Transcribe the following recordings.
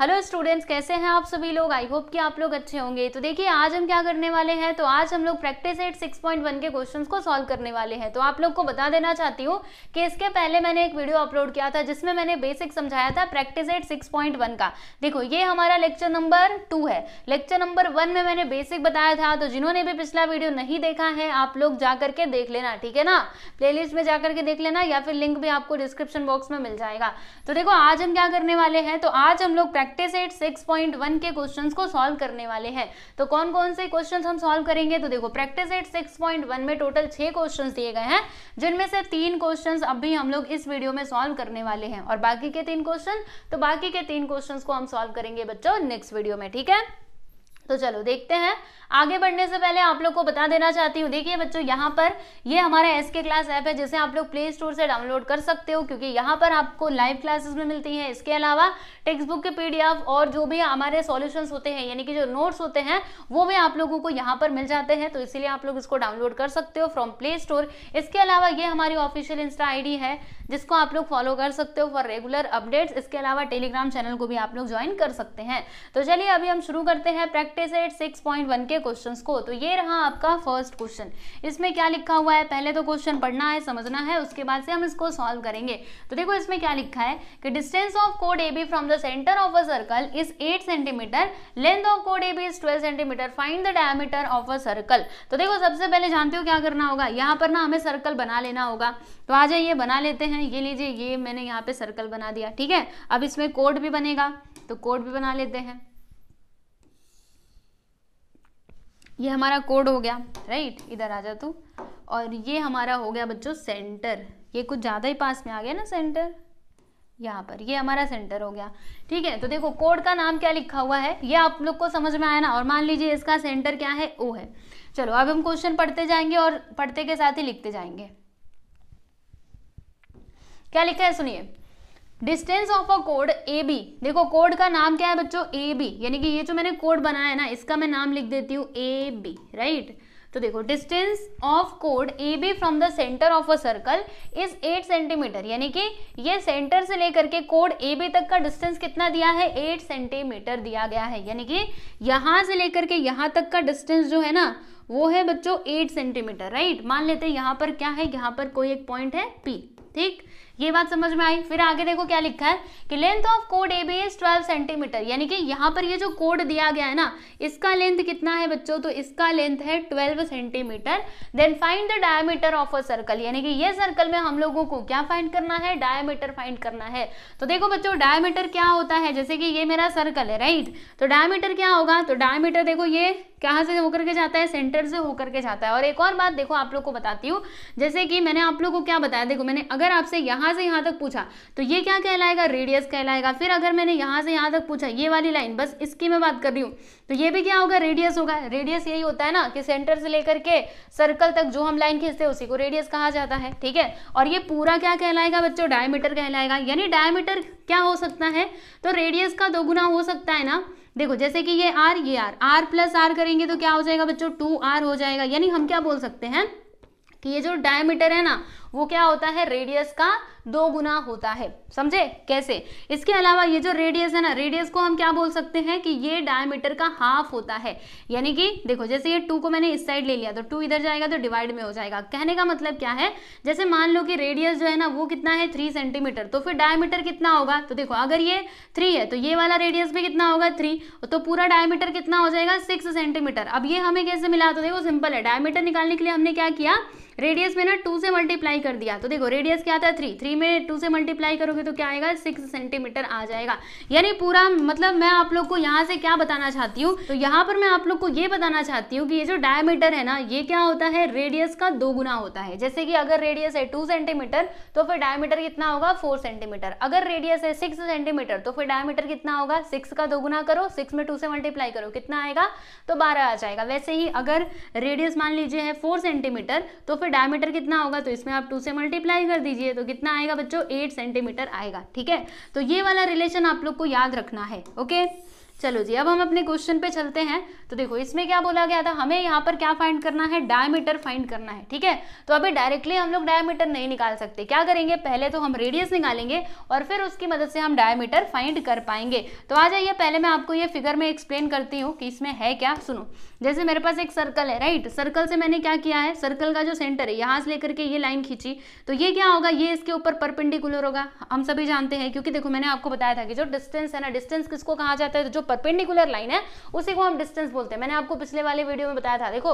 Hello students कैसे हैं आप सभी लोग आई होप कि आप लोग अच्छे होंगे तो देखिए आज हम क्या करने वाले हैं तो आज हम लोग प्रैक्टिस एट 6.1 के क्वेश्चंस को सॉल्व करने वाले हैं तो आप लोग को बता देना चाहती हूँ कि इसके पहले मैंने एक वीडियो अपलोड किया था जिसमें मैंने बेसिक समझाया था प्रैक्टिस एट सिक्स का देखो ये हमारा लेक्चर नंबर टू है लेक्चर नंबर वन में मैंने बेसिक बताया था तो जिन्होंने भी पिछला वीडियो नहीं देखा है आप लोग जा करके देख लेना ठीक है ना प्ले में जा करके देख लेना या फिर लिंक भी आपको डिस्क्रिप्शन बॉक्स में मिल जाएगा तो देखो आज हम क्या करने वाले हैं तो आज हम लोग प्रैक्टिस प्रैक्टिस एट 6.1 के क्वेश्चंस को सॉल्व करने वाले हैं तो कौन कौन से क्वेश्चंस हम सॉल्व करेंगे तो देखो प्रैक्टिस एट 6.1 में टोटल छह क्वेश्चंस दिए गए हैं जिनमें से तीन क्वेश्चन अभी हम लोग इस वीडियो में सॉल्व करने वाले हैं और बाकी के तीन क्वेश्चन तो बाकी के तीन क्वेश्चन को हम सॉल्व करेंगे बच्चों नेक्स्ट वीडियो में ठीक है तो चलो देखते हैं आगे बढ़ने से पहले आप लोग को बता देना चाहती हूँ देखिए बच्चों यहाँ पर ये हमारा एस के क्लास ऐप है जिसे आप लोग प्ले स्टोर से डाउनलोड कर सकते हो क्योंकि यहाँ पर आपको लाइव क्लासेस में मिलती है इसके अलावा टेक्स्ट बुक के पीडीएफ और जो भी हमारे सोल्यूशन होते हैं यानी कि जो नोट्स होते हैं वो भी आप लोगों को यहाँ पर मिल जाते हैं तो इसीलिए आप लोग इसको डाउनलोड कर सकते हो फ्रॉम प्ले स्टोर इसके अलावा ये हमारी ऑफिशियल इंस्टा आईडी है जिसको आप लोग फॉलो कर सकते हो फॉर रेगुलर अपडेट्स इसके अलावा टेलीग्राम चैनल को भी आप लोग ज्वाइन कर सकते हैं तो चलिए अभी हम शुरू करते हैं practice eight six point one के क्वेश्चन को तो ये रहा आपका फर्स्ट क्वेश्चन इसमें क्या लिखा हुआ है पहले तो क्वेश्चन पढ़ना है समझना है उसके बाद से हम इसको सॉल्व करेंगे तो देखो इसमें क्या लिखा है कि डिस्टेंस ऑफ कोड A B from the centre of a circle is eight centimetre length of कोड A B is twelve centimetre find the diameter of a circle तो देखो सबसे पहले जानते हो क्या करना होगा यहाँ पर ना हमें सर्कल बना लेना होगा तो आ जाइए बना लेते हैं ये लीजिए ये मैंने यहाँ पे सर्कल बना दिया ठीक है अब इसमें कोड भी बनेगा तो कोड भी बना लेते हैं ये हमारा कोड हो गया राइट इधर आ जा तू और ये हमारा हो गया बच्चों सेंटर ये कुछ ज़्यादा ही पास में आ गया ना सेंटर यहाँ पर ये हमारा सेंटर हो गया ठीक है तो देखो कोड का नाम क्या लिखा हुआ है ये आप लोग को समझ में आया ना और मान लीजिए इसका सेंटर क्या है ओ है चलो अब हम क्वेश्चन पढ़ते जाएंगे और पढ़ते के साथ ही लिखते जाएंगे क्या लिखा है सुनिए डिस्टेंस ऑफ अ कोड ए बी देखो कोड का नाम क्या है बच्चों ए बी यानी कि ये जो मैंने कोड बनाया है ना इसका मैं नाम लिख देती हूँ ए बी राइट तो देखो डिस्टेंस ऑफ कोड A B from the centre of a circle is eight centimetre यानी कि ये सेंटर से लेकर के कोड ए बी तक का डिस्टेंस कितना दिया है एट सेंटीमीटर दिया गया है यानी कि यहाँ से लेकर के यहाँ तक का डिस्टेंस जो है ना वो है बच्चों एट सेंटीमीटर राइट मान लेते हैं यहाँ पर क्या है यहाँ पर कोई एक पॉइंट है पी ठीक ये बात समझ में आई फिर आगे देखो क्या लिखा है कि लेंथ ऑफ कोड A B is twelve centimetre यानी कि यहाँ पर ये जो कोड दिया गया है ना इसका लेंथ कितना है बच्चों तो इसका लेंथ है twelve centimetre then find the diameter of a circle यानी कि ये सर्कल में हम लोगों को क्या फाइंड करना है डायमीटर फाइंड करना है तो देखो बच्चों डायमीटर क्या होता है जैसे कि ये मेरा सर्कल है राइट तो डायमीटर क्या होगा तो डायमीटर देखो ये कहाँ से होकर के जाता है सेंटर से होकर के जाता है और एक और बात देखो आप लोग को बताती हूँ जैसे कि मैंने आप लोग को क्या बताया देखो मैंने अगर आपसे यहाँ यहाँ से यहाँ तक पूछा तो ये क्या कहलाएगा रेडियस कहलाएगा फिर अगर मैंने यहाँ से यहाँ तक पूछा ये वाली लाइन बस इसकी मैं बात कर रही हूँ तो ये भी क्या होगा रेडियस होगा रेडियस यही होता है ना कि सेंटर से लेकर के सर्कल तक जो हम लाइन खींचते हैं उसी को रेडियस कहा जाता है ठीक है और ये पूरा क्या कहलाएगा बच्चों डायमीटर कहलाएगा यानी डायमीटर क्या हो सकता है तो रेडियस का दोगुना हो सकता है ना देखो जैसे कि ये आर ये आर आर प्लस आर करेंगे तो क्या हो जाएगा बच्चों टू आर हो जाएगा यानी हम क्या बोल सकते हैं कि ये जो डायमीटर है ना वो क्या होता है रेडियस का दो गुना होता है समझे कैसे इसके अलावा ये जो रेडियस है ना रेडियस को हम क्या बोल सकते हैं कि ये डायमीटर का हाफ होता है यानी कि देखो जैसे ये टू को मैंने इस साइड ले लिया तो टू इधर जाएगा तो डिवाइड में हो जाएगा कहने का मतलब क्या है जैसे मान लो कि रेडियस जो है ना वो कितना है थ्री सेंटीमीटर तो फिर डायमीटर कितना होगा तो देखो अगर ये थ्री है तो ये वाला रेडियस भी कितना होगा थ्री तो पूरा डायमीटर कितना हो जाएगा सिक्स सेंटीमीटर अब ये हमें कैसे मिला तो देखो सिंपल है डायमीटर निकालने के लिए हमने क्या किया रेडियस में ना टू से मल्टीप्लाई मल्टीप्लाई कर दिया तो देखो रेडियस क्या था थ्री थ्री में टू से मल्टीप्लाई करोगे तो क्या आएगा सिक्स सेंटीमीटर आ जाएगा यानी पूरा मतलब मैं आप लोग को यहाँ से क्या बताना चाहती हूँ तो यहाँ पर मैं आप लोग को ये बताना चाहती हूँ कि ये जो डायमीटर है ना ये क्या होता है रेडियस का दो गुना होता है जैसे कि अगर रेडियस है टू सेंटीमीटर तो फिर डायमीटर कितना होगा फोर सेंटीमीटर अगर रेडियस है सिक्स सेंटीमीटर तो फिर डायमीटर कितना होगा सिक्स का दो गुना करो सिक्स में टू से मल्टीप्लाई करो कितना आएगा तो बारह आ जाएगा वैसे ही अगर रेडियस मान लीजिए है फोर सेंटीमीटर तो फिर डायमीटर कितना होगा तो इसमें आप टू से मल्टीप्लाई कर दीजिए तो कितना आएगा बच्चों एट सेंटीमीटर आएगा ठीक है तो ये वाला रिलेशन आप लोग को याद रखना है ओके चलो जी अब हम अपने क्वेश्चन पे चलते हैं तो देखो इसमें क्या बोला गया था हमें यहाँ पर क्या फाइंड करना है डायमीटर फाइंड करना है ठीक है तो अभी डायरेक्टली हम लोग डायमीटर नहीं निकाल सकते क्या करेंगे पहले तो हम रेडियस निकालेंगे और फिर उसकी मदद से हम डायमीटर फाइंड कर पाएंगे तो आ जाइए पहले मैं आपको ये फिगर में एक्सप्लेन करती हूँ कि इसमें है क्या सुनो जैसे मेरे पास एक सर्कल है राइट सर्कल से मैंने क्या किया है सर्कल का जो सेंटर है यहाँ से लेकर के ये लाइन खींची तो ये क्या होगा ये इसके ऊपर परपेंडिकुलर होगा हम सभी जानते हैं क्योंकि देखो मैंने आपको बताया था कि जो डिस्टेंस है ना डिस्टेंस किसको कहा जाता है तो जो परपेंडिकुलर लाइन है उसी को हम डिस्टेंस बोलते हैं मैंने आपको पिछले वाले वीडियो में बताया था देखो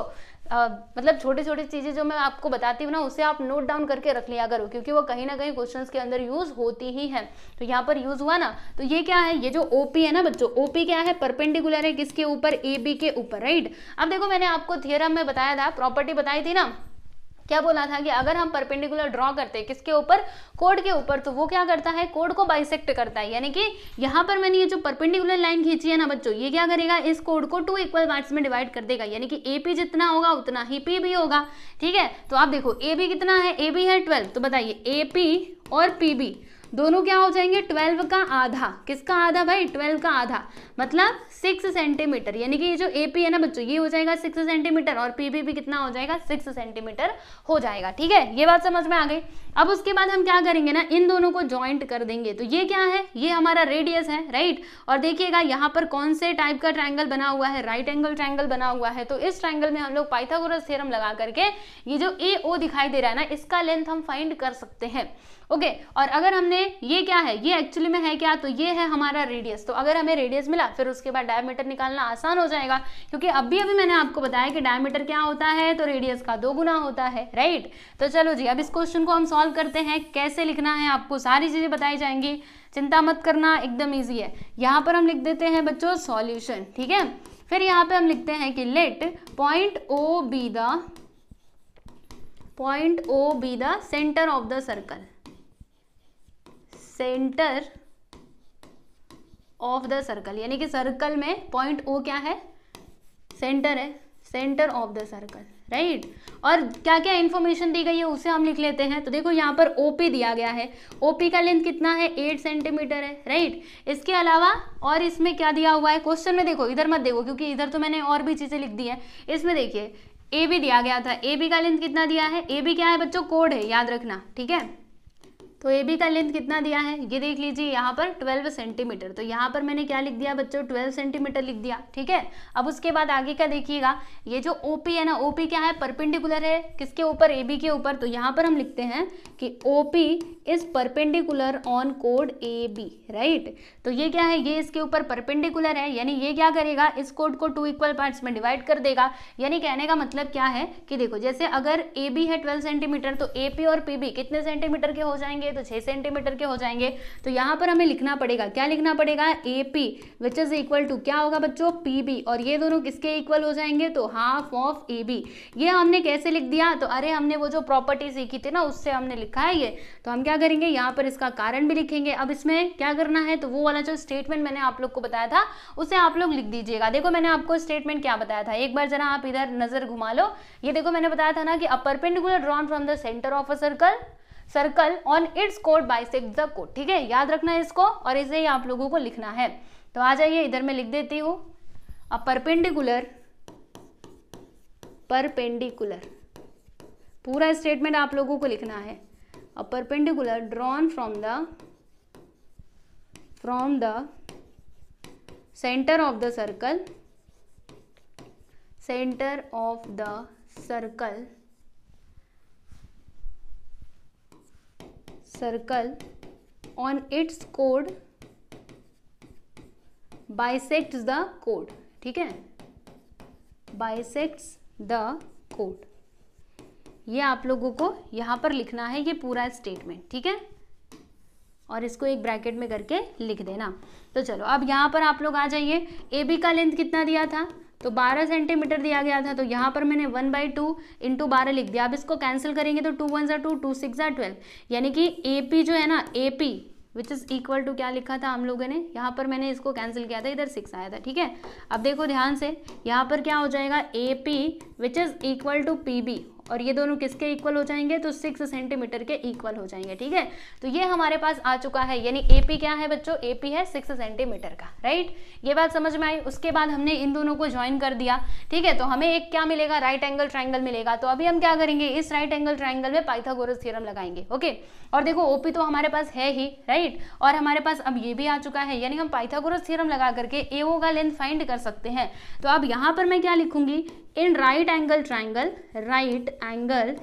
आ, मतलब छोटी छोटी चीज़ें जो मैं आपको बताती हूँ ना उसे आप नोट डाउन करके रख लिया करो क्योंकि वो कहीं ना कहीं क्वेश्चन के अंदर यूज़ होती ही है तो यहाँ पर यूज़ हुआ ना तो ये क्या है ये जो ओपी है ना बच्चों ओपी क्या है परपेंडिकुलर है किसके ऊपर ए के ऊपर राइट अब देखो मैंने आपको थियरम में बताया था प्रॉपर्टी बताई थी ना क्या बोला था कि अगर हम परपेंडिकुलर ड्रॉ करते हैं किसके ऊपर कोड के ऊपर तो वो क्या करता है कोड को बाइसेक्ट करता है यानी कि यहाँ पर मैंने ये जो परपेंडिकुलर लाइन खींची है ना बच्चों ये क्या करेगा इस कोड को टू इक्वल पार्ट्स में डिवाइड कर देगा यानी कि ए पी जितना होगा उतना ही पी भी होगा ठीक है तो आप देखो ए बी कितना है ए बी है ट्वेल्व तो बताइए ए पी और पी बी दोनों क्या हो जाएंगे ट्वेल्व का आधा किसका आधा भाई ट्वेल्व का आधा मतलब सिक्स सेंटीमीटर यानी कि ये जो ए पी है ना बच्चों ये हो जाएगा सिक्स सेंटीमीटर और पी बी भी कितना हो जाएगा सिक्स सेंटीमीटर हो जाएगा ठीक है ये बात समझ में आ गई अब उसके बाद हम क्या करेंगे ना इन दोनों को ज्वाइंट कर देंगे तो ये क्या है ये हमारा रेडियस है राइट और देखिएगा यहाँ पर कौन से टाइप का ट्राइंगल बना हुआ है राइट एंगल ट्राइंगल बना हुआ है तो इस ट्राइंगल में हम लोग पाइथागोरस थ्योरम लगा करके ये जो ए ओ दिखाई दे रहा है ना इसका लेंथ हम फाइंड कर सकते हैं ओके okay, और अगर हमने ये क्या है ये एक्चुअली में है क्या तो ये है हमारा रेडियस तो अगर हमें रेडियस मिला निकाला फिर उसके बाद डायमीटर निकालना आसान हो जाएगा क्योंकि अभी अभी मैंने आपको बताया कि डायमीटर क्या होता है तो रेडियस का दो गुना होता है राइट तो चलो जी अब इस क्वेश्चन को हम सॉल्व करते हैं कैसे लिखना है आपको सारी चीज़ें बताई जाएंगी चिंता मत करना एकदम ईजी है यहाँ पर हम लिख देते हैं बच्चों सॉल्यूशन ठीक है फिर यहाँ पे हम लिखते हैं कि let point O be the point O be the centre of the circle centre of the circle यानी कि सर्कल में पॉइंट ओ क्या है सेंटर है centre of the circle right और क्या क्या इन्फॉर्मेशन दी गई है उसे हम लिख लेते हैं तो देखो यहाँ पर पी दिया गया है ओपी का लेंथ कितना है एट सेंटीमीटर है राइट इसके अलावा और इसमें क्या दिया हुआ है क्वेश्चन में देखो इधर मत देखो क्योंकि इधर तो मैंने और भी चीज़ें लिख दी है इसमें देखिए ए बी दिया गया था ए बी का लेंथ कितना दिया है ए बी क्या है बच्चों कोड है याद रखना ठीक है तो ए बी का लेंथ कितना दिया है ये देख लीजिए यहाँ पर 12 सेंटीमीटर तो यहाँ पर मैंने क्या लिख दिया बच्चों 12 सेंटीमीटर लिख दिया ठीक है अब उसके बाद आगे का देखिएगा ये जो ओ पी है ना ओ पी क्या है परपेंडिकुलर है किसके ऊपर ए बी के ऊपर तो यहाँ पर हम लिखते हैं कि O P is perpendicular on कोड ए बी राइट तो ये क्या है ये इसके ऊपर परपेंडिकुलर है यानी ये क्या करेगा इस कोड को टू इक्वल पार्ट्स में डिवाइड कर देगा यानी कहने का मतलब क्या है कि देखो जैसे अगर ए बी है ट्वेल्व सेंटीमीटर तो ए पी और पी बी कितने सेंटीमीटर के हो जाएंगे करेंगे तो छः सेंटीमीटर के हो जाएंगे तो यहाँ पर हमें लिखना पड़ेगा क्या लिखना पड़ेगा A P which is equal to क्या होगा बच्चों पी बी और ये दोनों किसके इक्वल हो जाएंगे तो हाफ ऑफ ए बी ये हमने कैसे लिख दिया तो अरे हमने वो जो प्रॉपर्टी सीखी थी ना उससे हमने लिखा है ये तो हम क्या करेंगे यहाँ पर इसका कारण भी लिखेंगे अब इसमें क्या करना है तो वो वाला जो स्टेटमेंट मैंने आप लोग को बताया था उसे आप लोग लिख दीजिएगा देखो मैंने आपको स्टेटमेंट क्या बताया था एक बार जरा आप इधर नज़र घुमा लो ये देखो मैंने बताया था ना कि a perpendicular drawn from the centre of a circle circle on it's code bisect the code ठीक है याद रखना है इसको और इसे ही आप लोगों को लिखना है तो आ जाइए इधर मैं लिख देती हूँ अब परपेंडिकुलर परपेंडिकुलर पूरा स्टेटमेंट आप लोगों को लिखना है a perpendicular drawn from the from the centre of the circle centre of the circle circle on its chord bisects the chord ठीक है bisects the chord ये आप लोगों को यहां पर लिखना है ये पूरा स्टेटमेंट ठीक है और इसको एक ब्रैकेट में करके लिख देना तो चलो अब यहां पर आप लोग आ जाइए ए बी का लेंथ कितना दिया था तो 12 सेंटीमीटर दिया गया था तो यहाँ पर मैंने वन बाई टू इंटू बारह लिख दिया अब इसको कैंसिल करेंगे तो टू वन ज़ा टू टू सिक्स ज़ा ट्वेल्व यानी कि ए पी जो है ना A P which is equal to क्या लिखा था हम लोगों ने यहाँ पर मैंने इसको कैंसिल किया था इधर सिक्स आया था ठीक है अब देखो ध्यान से यहाँ पर क्या हो जाएगा A P which is equal to P B और ये दोनों किसके इक्वल हो जाएंगे तो सिक्स सेंटीमीटर के इक्वल हो जाएंगे ठीक है तो ये हमारे पास आ चुका है यानी एपी क्या है बच्चों एपी है सिक्स सेंटीमीटर का राइट ये बात समझ में आई उसके बाद हमने इन दोनों को ज्वाइन कर दिया ठीक है तो हमें एक क्या मिलेगा राइट एंगल ट्राइंगल मिलेगा तो अभी हम क्या करेंगे इस राइट एंगल ट्राइंगल में पाइथागोरस थ्योरम लगाएंगे ओके और देखो ओपी तो हमारे पास है ही राइट और हमारे पास अब ये भी आ चुका है यानी हम पाइथागोरस थ्योरम लगा करके ए का लेंथ फाइंड कर सकते हैं तो अब यहाँ पर मैं क्या लिखूंगी in right angle triangle right angle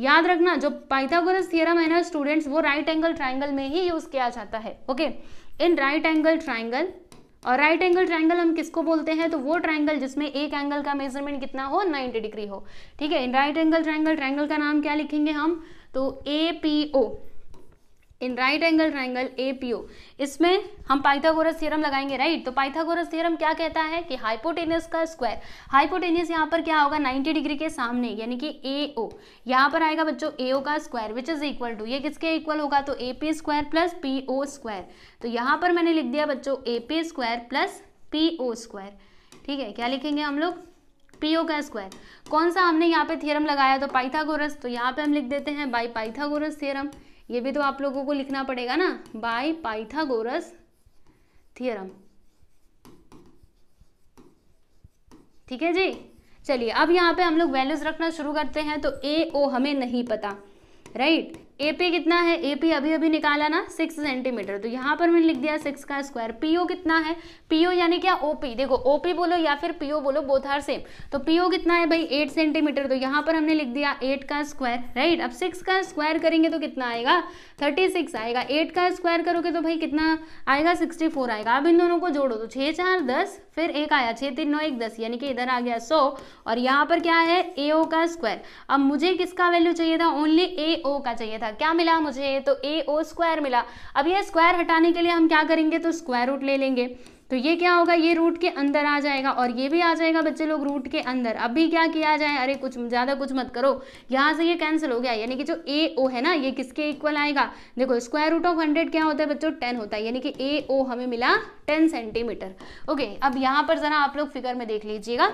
याद रखना जो पाइथागोरस थियरम है ना स्टूडेंट्स वो राइट एंगल ट्राइंगल में ही यूज किया जाता है okay in right angle triangle और राइट एंगल ट्राइंगल हम किसको बोलते हैं तो वो ट्राइंगल जिसमें एक एंगल का मेजरमेंट कितना हो 90 डिग्री हो ठीक है in right angle triangle triangle का नाम क्या लिखेंगे हम तो A P O in right angle triangle A P O इसमें हम पाइथागोरस थ्योरम लगाएंगे राइट right? तो पाइथागोरस थ्योरम क्या कहता है कि हाइपोटेनियस का स्क्वायर हाइपोटेनियस यहाँ पर क्या होगा 90 डिग्री के सामने यानी कि ए ओ यहाँ पर आएगा बच्चों ए ओ का square which is equal to ये किसके इक्वल होगा तो A P square plus P O square तो यहाँ पर मैंने लिख दिया बच्चों A P square plus P O square ठीक है क्या लिखेंगे हम लोग पी ओ का स्क्वायर कौन सा हमने यहाँ पे थियरम लगाया तो पाइथागोरस तो यहाँ पे हम लिख देते हैं बाई पाइथागोरस थियरम ये भी तो आप लोगों को लिखना पड़ेगा ना बाय पाइथागोरस थियरम ठीक है जी चलिए अब यहाँ पे हम लोग वैल्यूज रखना शुरू करते हैं तो ए ओ हमें नहीं पता राइट ए पी कितना है ए पी अभी अभी निकाला ना सिक्स सेंटीमीटर तो यहाँ पर मैंने लिख दिया सिक्स का स्क्वायर पी ओ कितना है पी ओ यानी क्या ओपी देखो ओपी बोलो या फिर पी ओ बोलो बोथ आर सेम तो पी ओ कितना है भाई एट सेंटीमीटर तो यहाँ पर हमने लिख दिया एट का स्क्वायर राइट अब सिक्स का स्क्वायर करेंगे तो कितना आएगा थर्टी सिक्स आएगा एट का स्क्वायर करोगे तो भाई कितना आएगा सिक्सटी फोर आएगा अब इन दोनों को जोड़ो तो छः चार दस फिर एक आया छः तीन नौ एक दस यानी कि इधर आ गया सौ और यहाँ पर क्या है ए ओ का स्क्वायर अब मुझे किसका वैल्यू चाहिए था ओनली ए ओ का चाहिए था था क्या मिला मुझे तो ए ओ स्क्वायर मिला अब ये स्क्वायर हटाने के लिए हम क्या करेंगे तो स्क्वायर रूट ले लेंगे तो ये क्या होगा ये रूट के अंदर आ जाएगा और ये भी आ जाएगा बच्चे लोग रूट के अंदर अब भी क्या किया जाए अरे कुछ ज़्यादा कुछ मत करो यहाँ से ये कैंसिल हो गया यानी कि जो ए ओ है ना ये किसके इक्वल आएगा देखो स्क्वायर रूट ऑफ हंड्रेड क्या होता है बच्चों टेन होता है यानी कि ए ओ हमें मिला टेन सेंटीमीटर ओके अब यहाँ पर ज़रा आप लोग फिगर में देख लीजिएगा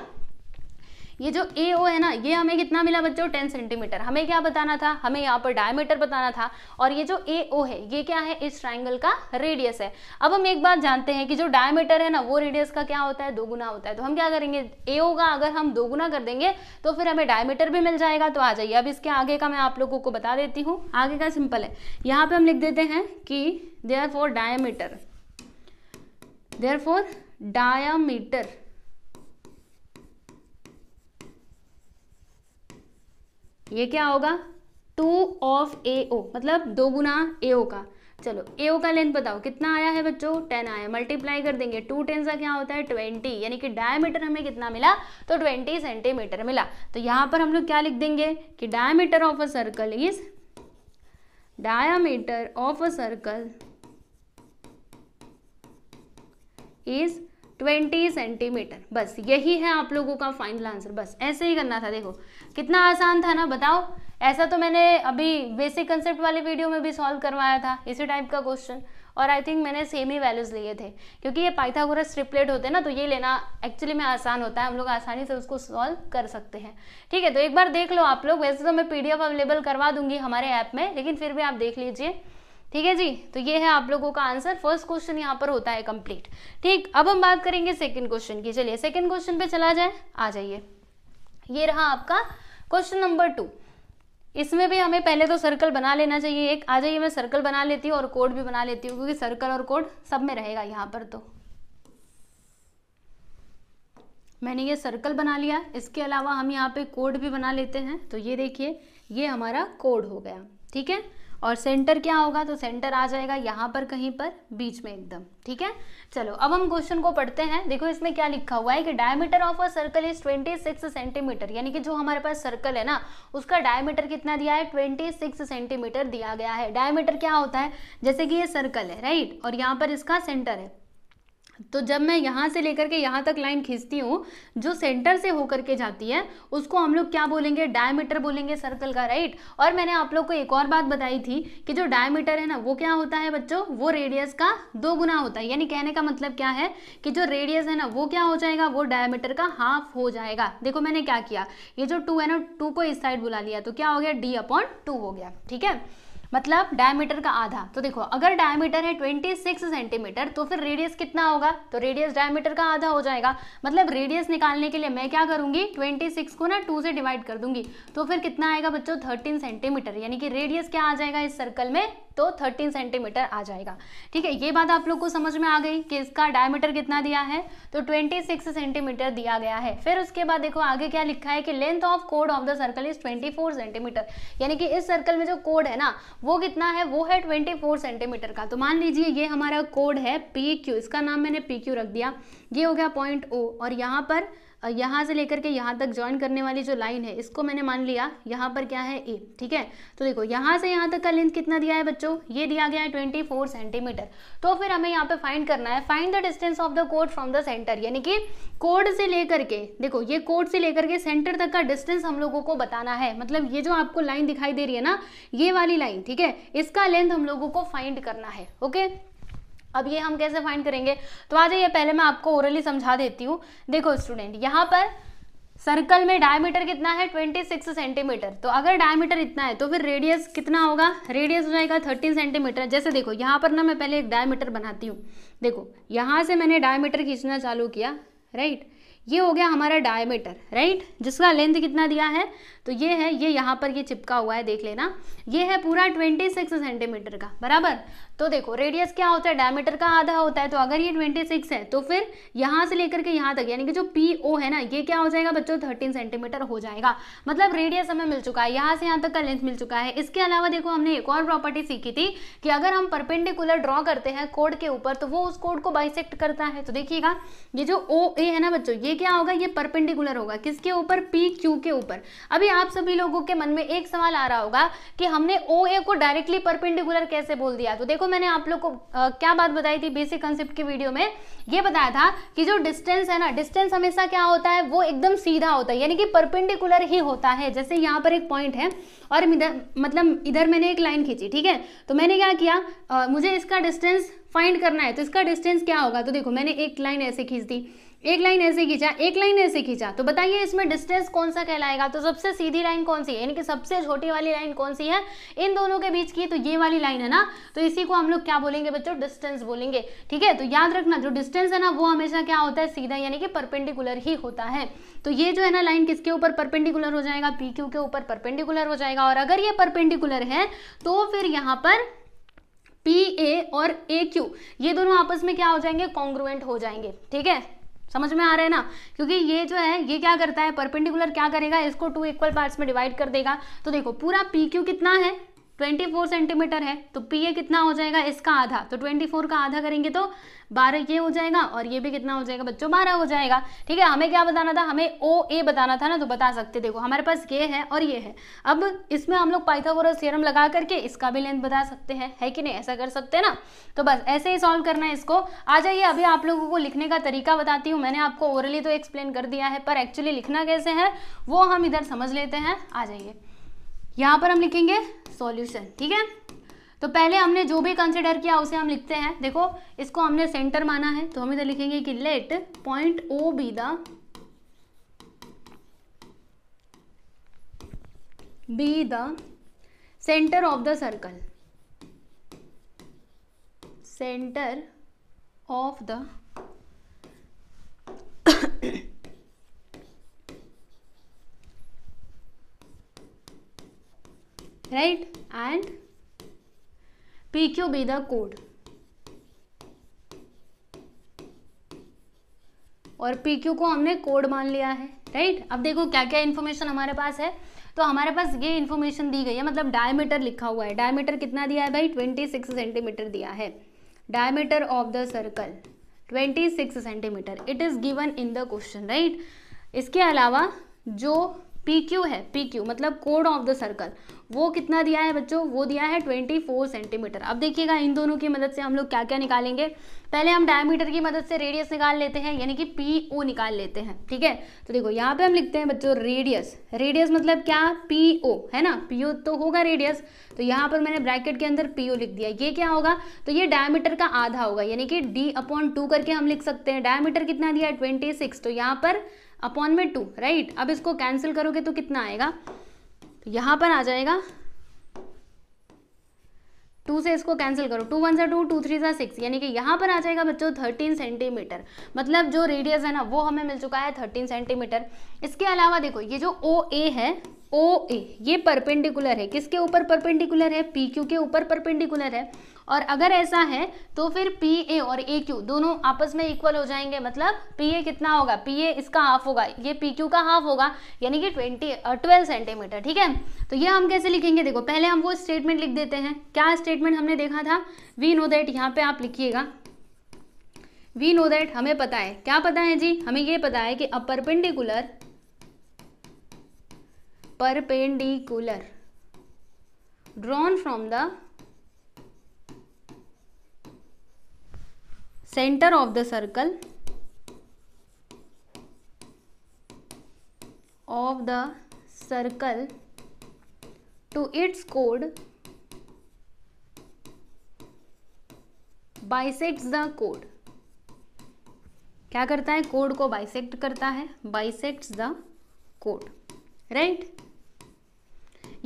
ये जो ए ओ है ना ये हमें कितना मिला बच्चों टेन सेंटीमीटर हमें क्या बताना था हमें यहाँ पर डायमीटर बताना था और ये जो ए ओ है ये क्या है इस ट्राइंगल का रेडियस है अब हम एक बात जानते हैं कि जो डायमीटर है ना वो रेडियस का क्या होता है दोगुना होता है तो हम क्या करेंगे ए ओ का अगर हम दोगुना कर देंगे तो फिर हमें डायमीटर भी मिल जाएगा तो आ जाइए अब इसके आगे का मैं आप लोगों को बता देती हूँ आगे का सिंपल है यहाँ पे हम लिख देते हैं कि therefore diameter therefore diameter ये क्या होगा टू ऑफ ए ओ मतलब दो गुना ए ओ का चलो ए ओ का लेंथ बताओ कितना आया है बच्चों टेन आया मल्टीप्लाई कर देंगे टू टेन का क्या होता है ट्वेंटी यानी कि डायमीटर हमें कितना मिला तो ट्वेंटी सेंटीमीटर मिला तो यहां पर हम लोग क्या लिख देंगे कि diameter of a circle is diameter of a circle is twenty centimetre बस यही है आप लोगों का फाइनल आंसर बस ऐसे ही करना था देखो कितना आसान था ना बताओ ऐसा तो मैंने अभी बेसिक कंसेप्ट वाले वीडियो में भी सॉल्व करवाया था इसी टाइप का क्वेश्चन और आई थिंक मैंने सेम ही वैल्यूज़ लिए थे क्योंकि ये पाइथागोरस ट्रिपलेट होते हैं ना तो ये लेना एक्चुअली में आसान होता है हम लोग आसानी से उसको सॉल्व कर सकते हैं ठीक है तो एक बार देख लो आप लोग वैसे तो मैं पीडीएफ अवेलेबल करवा दूंगी हमारे ऐप में लेकिन फिर भी आप देख लीजिए ठीक है जी तो ये है आप लोगों का आंसर फर्स्ट क्वेश्चन यहाँ पर होता है कंप्लीट ठीक अब हम बात करेंगे सेकंड क्वेश्चन की चलिए सेकंड क्वेश्चन पे चला जाए आ जाइए ये रहा आपका क्वेश्चन नंबर टू इसमें भी हमें पहले तो सर्कल बना लेना चाहिए एक आ जाइए मैं सर्कल बना लेती हूँ और कोड भी बना लेती हूँ क्योंकि सर्कल और कोड सब में रहेगा यहाँ पर तो मैंने ये सर्कल बना लिया इसके अलावा हम यहाँ पे कोड भी बना लेते हैं तो ये देखिए ये हमारा कोड हो गया ठीक है और सेंटर क्या होगा तो सेंटर आ जाएगा यहाँ पर कहीं पर बीच में एकदम ठीक है चलो अब हम क्वेश्चन को पढ़ते हैं देखो इसमें क्या लिखा हुआ है कि diameter of a circle is 26 centimetre यानी कि जो हमारे पास सर्कल है ना उसका डायमीटर कितना दिया है 26 सेंटीमीटर दिया गया है डायमीटर क्या होता है जैसे कि ये सर्कल है राइट और यहाँ पर इसका सेंटर है तो जब मैं यहाँ से लेकर के यहाँ तक लाइन खींचती हूँ जो सेंटर से होकर के जाती है उसको हम लोग क्या बोलेंगे डायमीटर बोलेंगे सर्कल का राइट और मैंने आप लोग को एक और बात बताई थी कि जो डायमीटर है ना वो क्या होता है बच्चों वो रेडियस का दो गुना होता है यानी कहने का मतलब क्या है कि जो रेडियस है ना वो क्या हो जाएगा वो डायमीटर का हाफ हो जाएगा देखो मैंने क्या किया ये जो टू है ना टू को इस साइड बुला लिया तो क्या हो गया डी अपॉन टू हो गया ठीक है मतलब डायमीटर का आधा तो देखो अगर डायमीटर है 26 सेंटीमीटर तो फिर रेडियस कितना होगा तो रेडियस डायमीटर का आधा हो जाएगा मतलब रेडियस निकालने के लिए मैं क्या करूंगी 26 को ना 2 से डिवाइड कर दूंगी तो फिर कितना आएगा बच्चों 13 सेंटीमीटर यानी कि रेडियस क्या आ जाएगा इस सर्कल में तो 13 सेंटीमीटर आ जाएगा ठीक है ये बात आप लोग को समझ में आ गई कि इसका डायमीटर कितना दिया है तो 26 सेंटीमीटर दिया गया है फिर उसके बाद देखो आगे क्या लिखा है कि लेंथ ऑफ कोड of the circle is 24 centimetre यानी कि इस सर्कल में जो कोड है ना वो कितना है वो है ट्वेंटी सेंटीमीटर का तो मान लीजिए ये हमारा कोड है पी क्यू इसका नाम मैंने पी क्यू रख दिया ये हो गया पॉइंट ओ और यहाँ पर यहाँ से लेकर के यहाँ तक ज्वाइन करने वाली जो लाइन है इसको मैंने मान लिया यहाँ पर क्या है ए ठीक है तो देखो यहाँ से यहाँ तक का लेंथ कितना दिया है बच्चों ये दिया गया है ट्वेंटी फोर सेंटीमीटर तो फिर हमें यहाँ पे फाइंड करना है find the distance of the कोड फ्रॉम द सेंटर यानी कि कोड से लेकर के देखो ये कोड से लेकर के सेंटर तक का डिस्टेंस हम लोगों को बताना है मतलब ये जो आपको लाइन दिखाई दे रही है ना ये वाली लाइन ठीक है इसका लेंथ हम लोगों को फाइंड करना है ओके अब ये हम कैसे फाइंड करेंगे तो आ जाइए पहले मैं आपको ओरली समझा देती हूँ देखो स्टूडेंट यहाँ पर सर्कल में डायमीटर कितना है 26 सेंटीमीटर तो अगर डायमीटर इतना है तो फिर रेडियस कितना होगा रेडियस हो जाएगा 13 सेंटीमीटर जैसे देखो यहाँ पर ना मैं पहले एक डायमीटर बनाती हूँ देखो यहाँ से मैंने डायमीटर खींचना चालू किया राइट ये हो गया हमारा डायमीटर राइट जिसका लेंथ कितना दिया है तो ये है ये यहाँ पर ये चिपका हुआ है देख लेना ये है पूरा 26 सेंटीमीटर का बराबर तो देखो रेडियस क्या होता है डायमीटर का आधा होता है तो अगर ये ट्वेंटी सिक्स है तो फिर यहां से लेकर के यहाँ तक यानी कि जो पी ओ है ना ये क्या हो जाएगा बच्चों थर्टीन सेंटीमीटर हो जाएगा मतलब रेडियस हमें मिल चुका है यहां से यहां तक का लेंथ मिल चुका है इसके अलावा देखो हमने एक और प्रॉपर्टी सीखी थी कि अगर हम परपेंडिकुलर ड्रॉ करते हैं कोड के ऊपर तो वो उस कोड को बाइसेक्ट करता है तो देखिएगा ये जो ओ ए है ना बच्चों ये क्या होगा ये परपेंडिकुलर होगा किसके ऊपर पी क्यू के ऊपर अभी आप सभी लोगों के मन में एक सवाल आ रहा होगा कि हमने ओ ए को डायरेक्टली परपेंडिकुलर कैसे बोल दिया तो देखो को मैंने आप लोग को आ, क्या बात बताई थी बेसिक कंसेप्ट की वीडियो में ये बताया था कि जो डिस्टेंस है ना डिस्टेंस हमेशा क्या होता है वो एकदम सीधा होता है यानी कि परपेंडिकुलर ही होता है जैसे यहाँ पर एक पॉइंट है और इधर मतलब इधर मैंने एक लाइन खींची ठीक है तो मैंने क्या किया आ, मुझे इसका डिस्टेंस फाइंड करना है तो इसका डिस्टेंस क्या होगा तो देखो मैंने एक लाइन ऐसे खींच दी एक लाइन ऐसे खींचा एक लाइन ऐसे खींचा तो बताइए इसमें डिस्टेंस कौन सा कहलाएगा तो सबसे सीधी लाइन कौन सी है यानी कि सबसे छोटी वाली लाइन कौन सी है इन दोनों के बीच की तो ये वाली लाइन है ना तो इसी को हम लोग क्या बोलेंगे बच्चों डिस्टेंस बोलेंगे ठीक है तो याद रखना जो डिस्टेंस है ना वो हमेशा क्या होता है सीधा यानी कि परपेंडिकुलर ही होता है तो ये जो है ना लाइन किसके ऊपर परपेंडिकुलर हो जाएगा पी क्यू के ऊपर परपेंडिकुलर हो जाएगा और अगर ये परपेंडिकुलर है तो फिर यहाँ पर पी ए और ए क्यू ये दोनों आपस में क्या हो जाएंगे कॉन्ग्रुएंट हो जाएंगे ठीक है समझ में आ रहा है ना क्योंकि ये जो है ये क्या करता है परपेंडिकुलर क्या करेगा इसको टू इक्वल पार्ट्स में डिवाइड कर देगा तो देखो पूरा पी क्यू कितना है 24 सेंटीमीटर है तो पी ए कितना हो जाएगा इसका आधा तो 24 का आधा करेंगे तो 12 ये हो जाएगा और ये भी कितना हो जाएगा बच्चों 12 हो जाएगा ठीक है हमें क्या बताना था हमें ओ ए बताना था ना तो बता सकते देखो हमारे पास ये है और ये है अब इसमें हम लोग पाइथागोरस थ्योरम लगा करके इसका भी लेंथ बता सकते हैं है कि नहीं ऐसा कर सकते ना तो बस ऐसे ही सॉल्व करना है इसको आ जाइए अभी आप लोगों को लिखने का तरीका बताती हूँ मैंने आपको ओरली तो एक्सप्लेन कर दिया है पर एक्चुअली लिखना कैसे है वो हम इधर समझ लेते हैं आ जाइए यहां पर हम लिखेंगे सॉल्यूशन ठीक है तो पहले हमने जो भी कंसिडर किया उसे हम लिखते हैं देखो इसको हमने सेंटर माना है तो हम इधर लिखेंगे कि let point O be the be the centre of the circle centre of the right and pq be the code और PQ को हमने कोड मान लिया है राइट अब देखो क्या क्या इन्फॉर्मेशन हमारे पास है तो हमारे पास ये इन्फॉर्मेशन दी गई है मतलब डायमीटर लिखा हुआ है डायमीटर कितना दिया है भाई 26 सेंटीमीटर दिया है diameter of the circle 26 centimetre it is given in the question right इसके अलावा जो पी क्यू है पी क्यू मतलब कोड ऑफ द सर्कल वो कितना दिया है बच्चों वो दिया है ट्वेंटी फोर सेंटीमीटर अब देखिएगा इन दोनों की मदद से हम लोग क्या क्या निकालेंगे पहले हम डायमीटर की मदद से रेडियस निकाल लेते हैं यानी कि पी ओ निकाल लेते हैं ठीक है तो देखो यहाँ पे हम लिखते हैं बच्चों रेडियस रेडियस मतलब क्या पी ओ है ना पी ओ तो होगा रेडियस तो यहाँ पर मैंने ब्रैकेट के अंदर पी ओ लिख दिया ये क्या होगा तो ये डायमीटर का आधा होगा यानी कि डी अपॉन टू करके हम लिख सकते हैं डायमीटर कितना दिया है ट्वेंटी सिक्स तो यहाँ पर अपॉन में टू राइट अब इसको कैंसिल करोगे तो कितना आएगा तो पर आ जाएगा टू से इसको कैंसिल करो टू वन सा टू टू थ्री सा सिक्स यानी कि यहाँ पर आ जाएगा बच्चों थर्टीन सेंटीमीटर मतलब जो रेडियस है ना वो हमें मिल चुका है थर्टीन सेंटीमीटर इसके अलावा देखो ये जो ओ ए है ओ ए ये परपेंडिकुलर है किसके ऊपर परपेंडिकुलर है पी क्यू के ऊपर परपेंडिकुलर है और अगर ऐसा है तो फिर पी ए और ए क्यू दोनों आपस में इक्वल हो जाएंगे मतलब पी ए कितना होगा पी ए इसका हाफ होगा ये पी क्यू का हाफ होगा यानी कि ट्वेंटी ट्वेल्व सेंटीमीटर ठीक है तो ये हम कैसे लिखेंगे देखो पहले हम वो स्टेटमेंट लिख देते हैं क्या स्टेटमेंट हमने देखा था वी नो दैट यहाँ पे आप लिखिएगा वी नो दैट हमें पता है क्या पता है जी हमें ये पता है कि a perpendicular perpendicular drawn from the center of the circle of the circle to its chord bisects the chord क्या करता है कोड को बाइसेक्ट करता है बाइसेक्ट्स द कोड राइट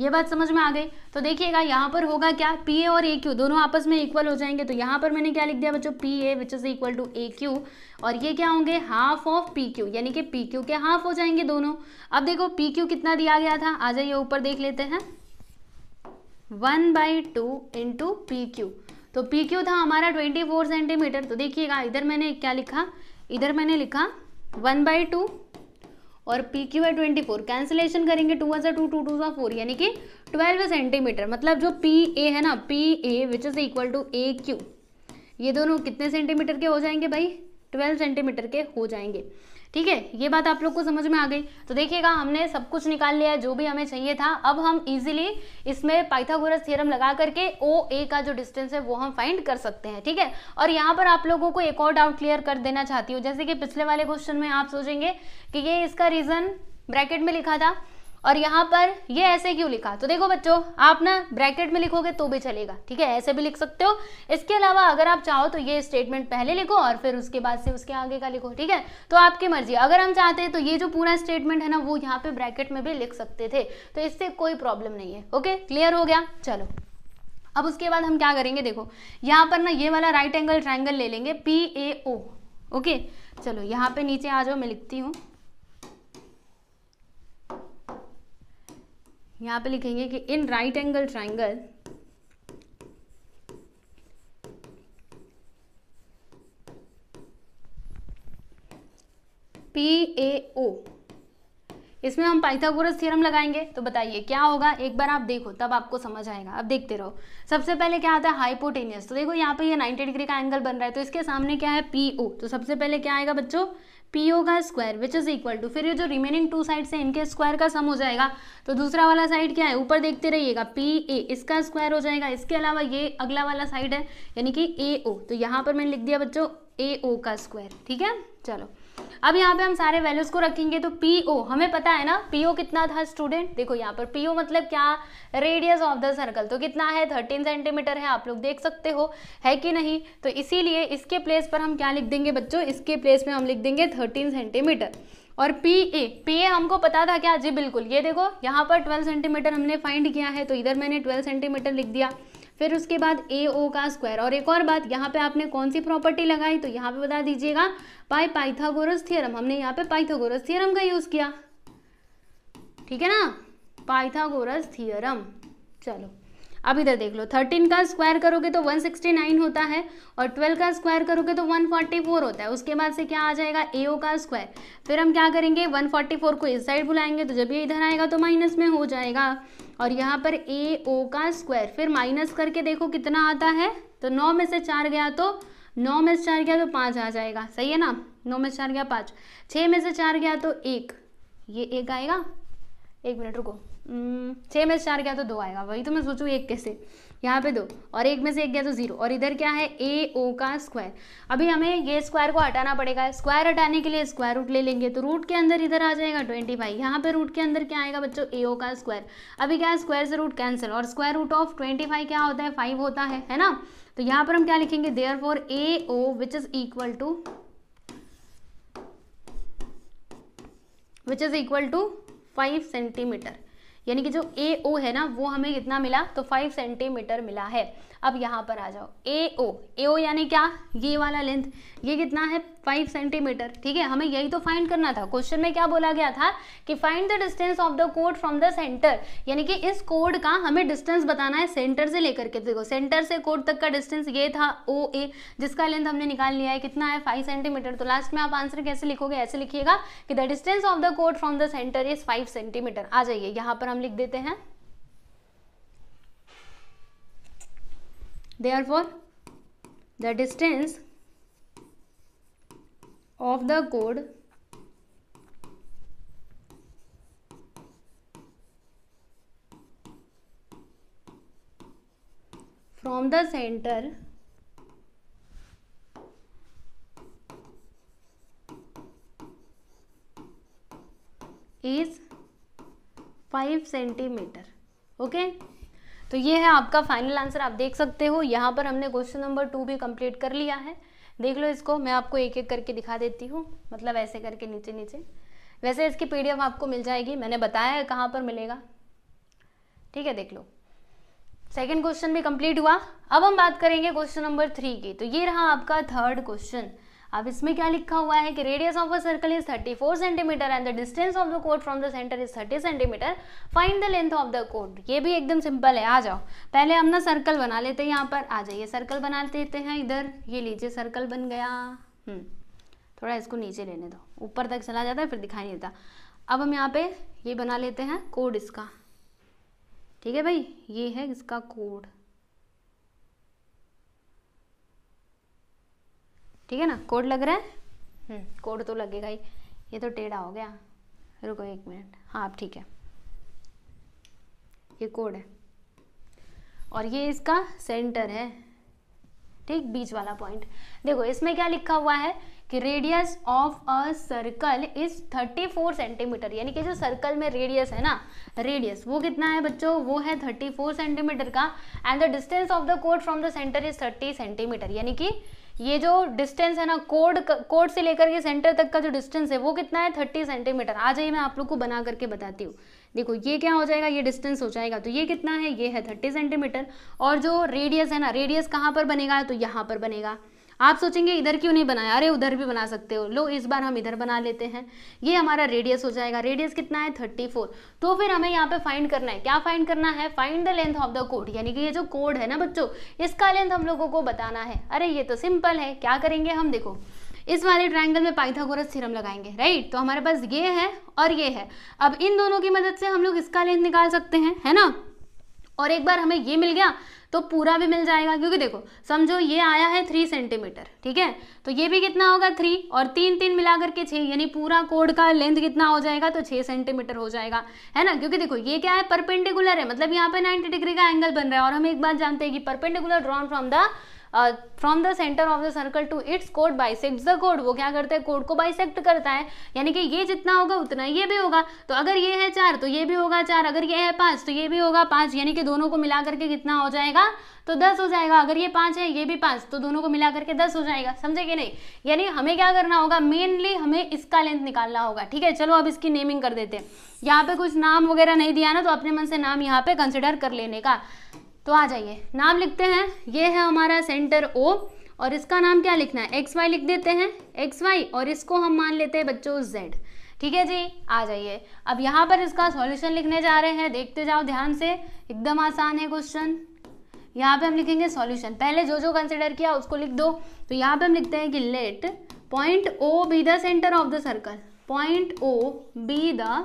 ये बात समझ में आ गई तो देखिएगा यहाँ पर होगा क्या पी ए और ए क्यू दोनों आपस में इक्वल हो जाएंगे तो यहाँ पर मैंने क्या लिख दिया बच्चों P A which is equal to A Q और ये क्या होंगे हाफ ऑफ पी क्यू यानी कि पी क्यू के हाफ हो जाएंगे दोनों अब देखो पी क्यू कितना दिया गया था आ जाइए ऊपर देख लेते हैं one by two into P Q तो पी क्यू था हमारा ट्वेंटी फोर सेंटीमीटर तो देखिएगा इधर मैंने क्या लिखा इधर मैंने लिखा वन बाई टू और पी क्यू है ट्वेंटी फोर कैंसिलेशन करेंगे two one two two two सा फोर यानी कि ट्वेल्व सेंटीमीटर मतलब जो पी ए है ना P A which is equal to A Q ये दोनों कितने सेंटीमीटर के हो जाएंगे भाई ट्वेल्व सेंटीमीटर के हो जाएंगे ठीक है ये बात आप लोग को समझ में आ गई तो देखिएगा हमने सब कुछ निकाल लिया जो भी हमें चाहिए था अब हम इजीली इसमें पाइथागोरस थ्योरम लगा करके ओ ए का जो डिस्टेंस है वो हम फाइंड कर सकते हैं ठीक है और यहाँ पर आप लोगों को एक और डाउट क्लियर कर देना चाहती हूँ जैसे कि पिछले वाले क्वेश्चन में आप सोचेंगे कि ये इसका रीज़न ब्रैकेट में लिखा था और यहाँ पर ये ऐसे क्यों लिखा तो देखो बच्चों आप ना ब्रैकेट में लिखोगे तो भी चलेगा ठीक है ऐसे भी लिख सकते हो इसके अलावा अगर आप चाहो तो ये स्टेटमेंट पहले लिखो और फिर उसके बाद से उसके आगे का लिखो ठीक है तो आपकी मर्जी अगर हम चाहते हैं तो ये जो पूरा स्टेटमेंट है ना वो यहाँ पे ब्रैकेट में भी लिख सकते थे तो इससे कोई प्रॉब्लम नहीं है ओके क्लियर हो गया चलो अब उसके बाद हम क्या करेंगे देखो यहाँ पर ना ये वाला राइट एंगल ट्राइंगल ले लेंगे पी ए ओके चलो यहाँ पे नीचे आ जाओ मैं लिखती हूँ यहाँ पे लिखेंगे कि in right angle triangle P A O इसमें हम पाइथागोरस थ्योरम लगाएंगे तो बताइए क्या होगा एक बार आप देखो तब आपको समझ आएगा अब देखते रहो सबसे पहले क्या आता है हाइपोटेनियस तो देखो यहाँ पे ये 90 डिग्री का एंगल बन रहा है तो इसके सामने क्या है पी ओ तो सबसे पहले क्या आएगा बच्चों पी ओ का square which is equal to फिर ये जो रिमेनिंग टू साइड से इनके स्क्वायर का सम हो जाएगा तो दूसरा वाला साइड क्या है ऊपर देखते रहिएगा पी ए इसका स्क्वायर हो जाएगा इसके अलावा ये अगला वाला साइड है यानी कि ए ओ तो यहाँ पर मैंने लिख दिया बच्चों ए ओ का स्क्वायर ठीक है चलो अब यहाँ पे हम सारे वैल्यूज को रखेंगे तो पी ओ हमें पता है ना पी ओ कितना था स्टूडेंट देखो यहाँ पर पी ओ मतलब क्या रेडियस ऑफ द सर्कल तो कितना है थर्टीन सेंटीमीटर है आप लोग देख सकते हो है कि नहीं तो इसीलिए इसके प्लेस पर हम क्या लिख देंगे बच्चों इसके प्लेस में हम लिख देंगे थर्टीन सेंटीमीटर और पी ए पी ए हमको पता था क्या जी बिल्कुल ये देखो यहाँ पर ट्वेल्व सेंटीमीटर हमने फाइंड किया है तो इधर मैंने ट्वेल्व सेंटीमीटर लिख दिया फिर उसके बाद ए ओ का स्क्वायर और एक और बात यहाँ पे आपने कौन सी प्रॉपर्टी लगाई तो यहाँ पे बता दीजिएगा पाई पाइथागोरस थियरम हमने यहाँ पे पाइथागोरस थियरम का यूज़ किया ठीक है ना पाइथागोरस थियरम चलो अब इधर देख लो थर्टीन का स्क्वायर करोगे तो वन सिक्सटी नाइन होता है और ट्वेल्व का स्क्वायर करोगे तो वन फोर्टी फोर होता है उसके बाद से क्या आ जाएगा ए ओ का स्क्वायर फिर हम क्या करेंगे वन फोर्टी फोर को इस साइड बुलाएंगे तो जब ये इधर आएगा तो माइनस में हो जाएगा और यहाँ पर ए ओ का स्क्वायर फिर माइनस करके देखो कितना आता है तो नौ में से चार गया तो नौ में से चार गया तो पाँच आ जाएगा सही है ना नौ में से चार गया पाँच छः में से चार गया तो एक ये एक आएगा एक मिनट रुको हम्म, छः में से चार गया तो दो आएगा वही तो मैं सोचू एक कैसे यहाँ पे दो और एक में से एक गया तो ज़ीरो और इधर क्या है ए ओ का स्क्वायर अभी हमें ये स्क्वायर को हटाना पड़ेगा स्क्वायर हटाने के लिए स्क्वायर रूट ले लेंगे तो रूट के अंदर इधर आ जाएगा ट्वेंटी फाइव यहाँ पे रूट के अंदर क्या आएगा बच्चों ए ओ का स्क्वायर अभी क्या है स्क्वायर से रूट कैंसिल और square root of twenty five क्या होता है फाइव होता है है ना तो यहाँ पर हम क्या लिखेंगे therefore A O which is equal to which is equal to five centimetre यानी कि जो ए ओ है ना वो हमें कितना मिला तो फाइव सेंटीमीटर मिला है अब यहाँ पर आ जाओ ए ओ ए ओ यानी क्या ये वाला लेंथ ये कितना है फाइव सेंटीमीटर ठीक है हमें यही तो फाइंड करना था क्वेश्चन में क्या बोला गया था कि find the distance of the कोड फ्रॉम द सेंटर यानी कि इस कोड का हमें डिस्टेंस बताना है सेंटर से लेकर के देखो सेंटर से कोड तक का डिस्टेंस ये था ओ ए जिसका लेंथ हमने निकाल लिया है कितना है फाइव सेंटीमीटर तो लास्ट में आप आंसर कैसे लिखोगे ऐसे लिखिएगा कि द डिस्टेंस ऑफ द कोड from the centre is five centimetre आ जाइए यहाँ पर हम लिख देते हैं therefore the distance of the कोड from the centre is five centimetre okay तो ये है आपका फाइनल आंसर आप देख सकते हो यहाँ पर हमने क्वेश्चन नंबर टू भी कंप्लीट कर लिया है देख लो इसको मैं आपको एक एक करके दिखा देती हूँ मतलब ऐसे करके नीचे नीचे वैसे इसकी पी आपको मिल जाएगी मैंने बताया है कहाँ पर मिलेगा ठीक है देख लो सेकेंड क्वेश्चन भी कंप्लीट हुआ अब हम बात करेंगे क्वेश्चन नंबर थ्री की तो ये रहा आपका थर्ड क्वेश्चन अब इसमें क्या लिखा हुआ है कि radius of a circle is 34 centimetre and the distance of the कोड from the centre is 30 centimetre find the length of the कोड ये भी एकदम सिंपल है आ जाओ पहले हम ना सर्कल बना लेते हैं यहाँ पर आ जाइए सर्कल बना लेते हैं इधर ये लीजिए सर्कल बन गया हम्म, थोड़ा इसको नीचे लेने दो ऊपर तक चला जाता है फिर दिखाई नहीं देता अब हम यहाँ पे ये बना लेते हैं कोड इसका ठीक है भाई ये है इसका कोड ठीक है ना कोड लग रहा है हम्म। कोड तो लगेगा ही ये तो टेढ़ा हो गया रुको एक मिनट हाँ आप ठीक है ये कोड है और ये इसका सेंटर है ठीक बीच वाला पॉइंट देखो इसमें क्या लिखा हुआ है कि radius of a circle is 34 centimetre यानी कि जो सर्कल में रेडियस है ना रेडियस वो कितना है बच्चों वो है 34 सेंटीमीटर का and the distance of the कोड from the centre is 30 centimetre यानी कि ये जो डिस्टेंस है ना कोड कोड से लेकर के सेंटर तक का जो डिस्टेंस है वो कितना है थर्टी सेंटीमीटर आ जाइए मैं आप लोग को बना करके बताती हूँ देखो ये क्या हो जाएगा ये डिस्टेंस हो जाएगा तो ये कितना है ये है थर्टी सेंटीमीटर और जो रेडियस है ना रेडियस कहाँ पर बनेगा तो यहाँ पर बनेगा आप सोचेंगे इधर क्यों नहीं बनाया अरे उधर भी बना सकते हो लो इस बार हम इधर बना लेते हैं ये हमारा रेडियस हो जाएगा रेडियस कितना है थर्टी फोर तो फिर हमें यहाँ पे फाइंड करना है क्या फाइंड करना है find the length of the कोड यानी कि ये जो कोड है ना बच्चों इसका लेंथ हम लोगों को बताना है अरे ये तो सिंपल है क्या करेंगे हम देखो इस वाले ट्रायंगल में पाइथागोरस थ्योरम लगाएंगे राइट तो हमारे पास ये है और ये है अब इन दोनों की मदद से हम लोग इसका लेंथ निकाल सकते हैं है ना और एक बार हमें ये मिल गया तो पूरा भी मिल जाएगा क्योंकि देखो समझो ये आया है थ्री सेंटीमीटर ठीक है तो ये भी कितना होगा थ्री और तीन तीन मिला करके छः यानी पूरा कोड का लेंथ कितना हो जाएगा तो छः सेंटीमीटर हो जाएगा है ना क्योंकि देखो ये क्या है परपेंडिकुलर है मतलब यहाँ पे नाइन्टी डिग्री का एंगल बन रहा है और हम एक बात जानते हैं कि perpendicular drawn from the from the centre of the circle to its code bisect the code वो क्या करता है कोड को बाइसेक्ट करता है यानी कि ये जितना होगा उतना ये भी होगा तो अगर ये है चार तो ये भी होगा चार अगर ये है पांच तो ये भी होगा पांच यानी कि दोनों को मिला करके कितना हो जाएगा तो दस हो जाएगा अगर ये पांच है ये भी पांच तो दोनों को मिला करके दस हो जाएगा समझे कि नहीं यानी हमें क्या करना होगा मेनली हमें इसका लेंथ निकालना होगा ठीक है चलो अब इसकी नेमिंग कर देते हैं यहाँ पे कुछ नाम वगैरह नहीं दिया ना तो अपने मन से नाम यहाँ पे कंसिडर कर लेने का तो आ जाइए नाम लिखते हैं ये है हमारा सेंटर ओ और इसका नाम क्या लिखना है एक्स वाई लिख देते हैं एक्स वाई और इसको हम मान लेते हैं बच्चों जेड ठीक है जी आ जाइए अब यहाँ पर इसका सॉल्यूशन लिखने जा रहे हैं देखते जाओ ध्यान से एकदम आसान है क्वेश्चन यहाँ पे हम लिखेंगे सॉल्यूशन पहले जो जो कंसिडर किया उसको लिख दो तो यहाँ पे हम लिखते हैं कि let point O be the centre of the circle point O be the